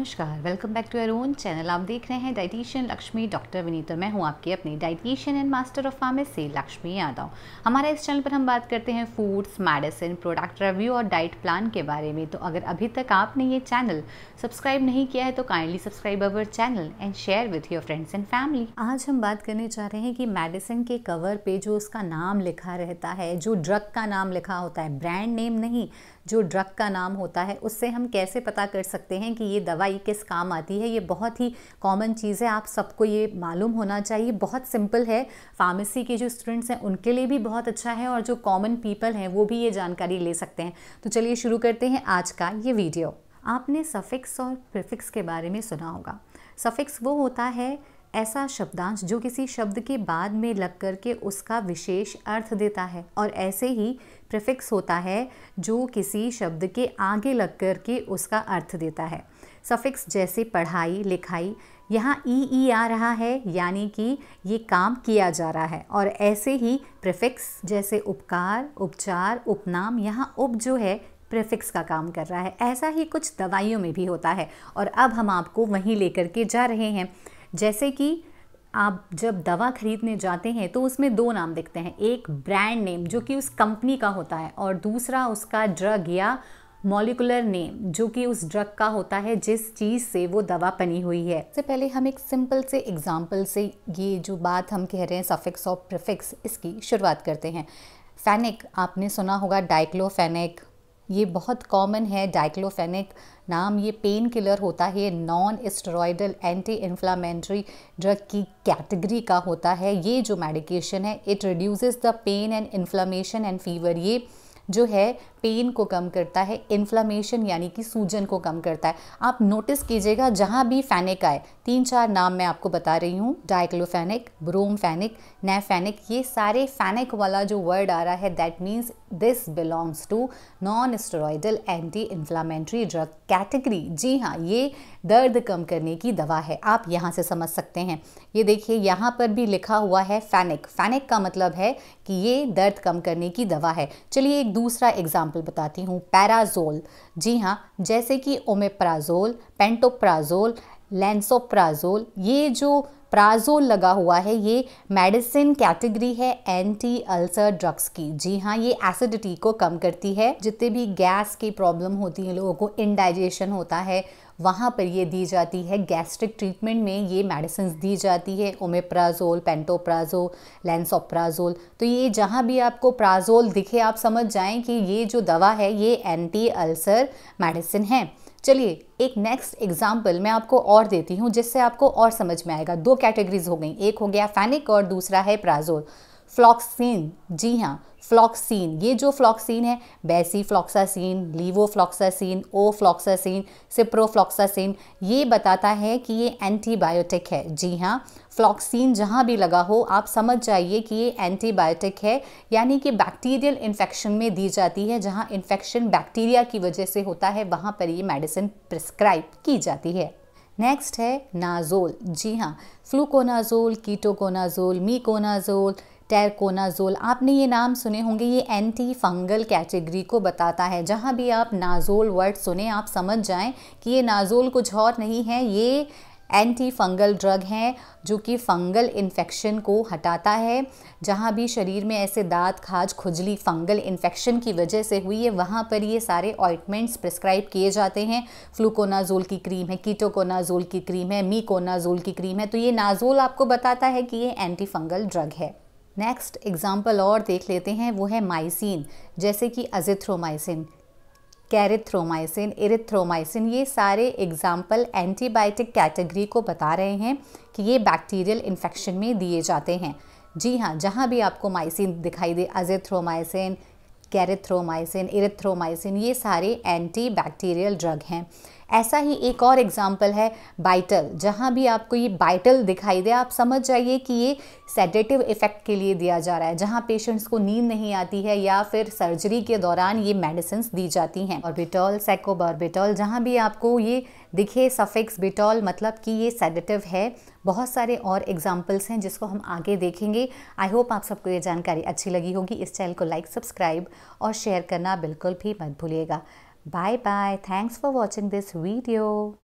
नमस्कार welcome back to our own channel आप देख रहे हैं डाइटिशियन लक्ष्मी डॉक्टर विनीता मैं हूं आपके अपने dietitian and master of pharmacy Lakshmi Yadav हमारा इस चैनल पर हम बात करते हैं फूड्स मेडिसिन प्रोडक्ट रिव्यू और डाइट प्लान के बारे में तो अगर अभी तक आपने ये चैनल सब्सक्राइब नहीं किया है तो kindly subscribe our channel and share with your friends and family आज हम बात करने जा रहे हैं कि मेडिसिन के कवर पे जो उसका नाम लिखा रहता है जो ड्रग का नाम लिखा होता है ब्रांड नेम नहीं जो ड्रग का नाम होता है उससे हम कैसे पता कर सकते हैं कि ये दवा सफाई किस काम आती है ये बहुत ही कॉमन चीज़ है आप सबको ये मालूम होना चाहिए बहुत सिंपल है फार्मेसी के जो स्टूडेंट्स हैं उनके लिए भी बहुत अच्छा है और जो कॉमन पीपल हैं वो भी ये जानकारी ले सकते हैं तो चलिए शुरू करते हैं आज का ये वीडियो आपने सफ़िक्स और प्रिफिक्स के बारे में सुना होगा सफ़िक्स वो होता है ऐसा शब्दांश जो किसी शब्द के बाद में लग करके उसका विशेष अर्थ देता है और ऐसे ही प्रिफिक्स होता है जो किसी शब्द के आगे लग करके उसका अर्थ देता है सफिक्स जैसे पढ़ाई लिखाई यहाँ ई ई आ रहा है यानी कि ये काम किया जा रहा है और ऐसे ही प्रिफिक्स जैसे उपकार उपचार उपनाम यहाँ उप जो है प्रेफिक्स का काम कर रहा है ऐसा ही कुछ दवाइयों में भी होता है और अब हम आपको वहीं लेकर के जा रहे हैं जैसे कि आप जब दवा खरीदने जाते हैं तो उसमें दो नाम दिखते हैं एक ब्रांड नेम जो कि उस कंपनी का होता है और दूसरा उसका ड्रग या मॉलिकुलर नेम जो कि उस ड्रग का होता है जिस चीज़ से वो दवा बनी हुई है सबसे पहले हम एक सिंपल से एग्जाम्पल से ये जो बात हम कह रहे हैं सफिक्स और प्रिफिक्स इसकी शुरुआत करते हैं फैनिक आपने सुना होगा डाइक्लोफेनिक ये बहुत कॉमन है डाइक्लोफेनिक नाम ये पेन किलर होता है non steroidal anti inflammatory drug की कैटेगरी का होता है ये जो मेडिकेशन है it reduces the pain and inflammation and fever ये जो है पेन को कम करता है इन्फ्लामेशन यानी कि सूजन को कम करता है आप नोटिस कीजिएगा जहाँ भी फैनिक आए तीन चार नाम मैं आपको बता रही हूँ डाइक्लोफेनिक ब्रोम फैनिक नैफेनिक ये सारे फैनिक वाला जो वर्ड आ रहा है that means this belongs to non steroidal anti inflammatory drug category जी हाँ ये दर्द कम करने की दवा है आप यहाँ से समझ सकते हैं ये देखिए यहाँ पर भी लिखा हुआ है फैनिक फैनिक का मतलब है कि ये दर्द कम करने की दवा है चलिए एक दूसरा एग्जाम्पल एग्जांपल बताती हूँ पैराजोल जी हाँ जैसे कि ओमेप्राजोल पेंटोप्राजोल लेंसोप्राजोल ये जो प्राजोल लगा हुआ है ये मेडिसिन कैटेगरी है एंटी अल्सर ड्रग्स की जी हाँ ये एसिडिटी को कम करती है जितने भी गैस की प्रॉब्लम होती है लोगों को इनडाइजेशन होता है वहाँ पर ये दी जाती है गैस्ट्रिक ट्रीटमेंट में ये मेडिसिन दी जाती है ओमेप्राजोल पेंटोप्राजोल लेंसोप्राजोल तो ये जहाँ भी आपको प्राजोल दिखे आप समझ जाएं कि ये जो दवा है ये एंटी अल्सर मेडिसिन है चलिए एक नेक्स्ट एग्जाम्पल मैं आपको और देती हूँ जिससे आपको और समझ में आएगा दो कैटेगरीज हो गई एक हो गया फैनिक और दूसरा है प्राजोल फ्लॉक्सिन जी हाँ फ्लॉक्सिन ये जो फ्लॉक्सिन है बेसी फ्लॉक्सासिन लीवो फ्लॉक्सासिन फ्लॉक्सासिन सिप्रो फ्लॉक्सासिन ये बताता है कि ये एंटीबायोटिक है जी हाँ फ्लॉक्सिन जहाँ भी लगा हो आप समझ जाइए कि ये एंटीबायोटिक है यानी कि बैक्टीरियल इन्फेक्शन में दी जाती है जहाँ इन्फेक्शन बैक्टीरिया की वजह से होता है वहाँ पर ये मेडिसिन प्रिस्क्राइब की जाती है नेक्स्ट है नाजोल जी हाँ फ्लूकोनाजोल कीटोकोनाजोल मीकोनाजोल टेरकोनाजोल आपने ये नाम सुने होंगे ये एंटी फंगल कैटेगरी को बताता है जहाँ भी आप नाजोल वर्ड सुने आप समझ जाएं कि ये नाजोल कुछ और नहीं है ये एंटी फंगल ड्रग है जो कि फंगल इन्फेक्शन को हटाता है जहाँ भी शरीर में ऐसे दांत खाज खुजली फंगल इन्फेक्शन की वजह से हुई है वहाँ पर ये सारे ऑइटमेंट्स प्रिस्क्राइब किए जाते हैं फ्लूकोनाजोल की क्रीम है कीटोकोनाजोल की क्रीम है मीकोनाजोल की क्रीम है तो ये नाजोल आपको बताता है कि ये एंटी फंगल ड्रग है नेक्स्ट एग्जाम्पल और देख लेते हैं वो है माइसिन जैसे कि अजिथ्रोमाइसिन कैरिथ्रोमाइसिन इरिथ्रोमाइसिन ये सारे एग्जाम्पल एंटीबायोटिक कैटेगरी को बता रहे हैं कि ये बैक्टीरियल इन्फेक्शन में दिए जाते हैं जी हाँ जहाँ भी आपको माइसिन दिखाई दे अजिथ्रोमाइसिन कैरिथ्रोमाइसिन इरिथ्रोमाइसिन ये सारे एंटी बैक्टीरियल ड्रग हैं ऐसा ही एक और एग्ज़ाम्पल है बाइटल जहाँ भी आपको ये बाइटल दिखाई दे आप समझ जाइए कि ये सेडेटिव इफ़ेक्ट के लिए दिया जा रहा है जहाँ पेशेंट्स को नींद नहीं आती है या फिर सर्जरी के दौरान ये मेडिसिन दी जाती हैं ऑर्बिटॉल सेकोबॉर्बिटॉल जहाँ भी आपको ये दिखे सफिक्स बिटॉल मतलब कि ये सेडेटिव है बहुत सारे और एग्जाम्पल्स हैं जिसको हम आगे देखेंगे आई होप आप सबको ये जानकारी अच्छी लगी होगी इस चैनल को लाइक सब्सक्राइब और शेयर करना बिल्कुल भी मत भूलिएगा Bye bye. Thanks for watching this video.